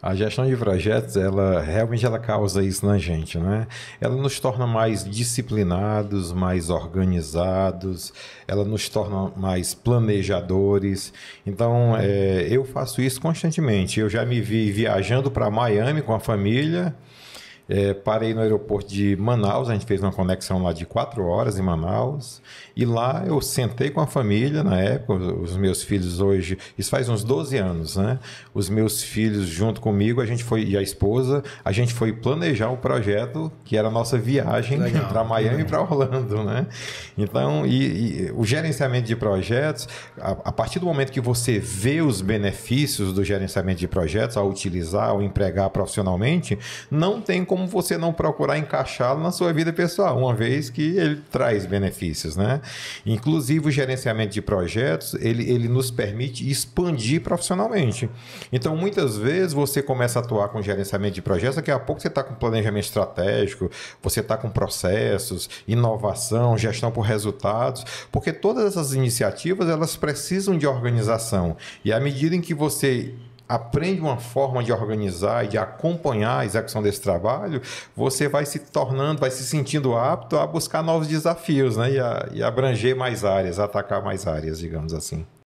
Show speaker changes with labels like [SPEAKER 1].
[SPEAKER 1] A gestão de projetos, ela realmente ela causa isso na gente, né? Ela nos torna mais disciplinados, mais organizados, ela nos torna mais planejadores. Então, é, eu faço isso constantemente. Eu já me vi viajando para Miami com a família. É, parei no aeroporto de Manaus, a gente fez uma conexão lá de quatro horas em Manaus. E lá eu sentei com a família na época, os meus filhos hoje, isso faz uns 12 anos, né? Os meus filhos junto comigo, a gente foi, e a esposa, a gente foi planejar o um projeto que era a nossa viagem para Miami e para Orlando, né? Então, e, e, o gerenciamento de projetos, a, a partir do momento que você vê os benefícios do gerenciamento de projetos, ao utilizar, ao empregar profissionalmente, não tem como como você não procurar encaixá-lo na sua vida pessoal, uma vez que ele traz benefícios, né? Inclusive o gerenciamento de projetos, ele, ele nos permite expandir profissionalmente. Então, muitas vezes você começa a atuar com gerenciamento de projetos, daqui a pouco você está com planejamento estratégico, você está com processos, inovação, gestão por resultados, porque todas essas iniciativas, elas precisam de organização. E à medida em que você aprende uma forma de organizar e de acompanhar a execução desse trabalho, você vai se tornando, vai se sentindo apto a buscar novos desafios né? e, a, e abranger mais áreas, atacar mais áreas, digamos assim.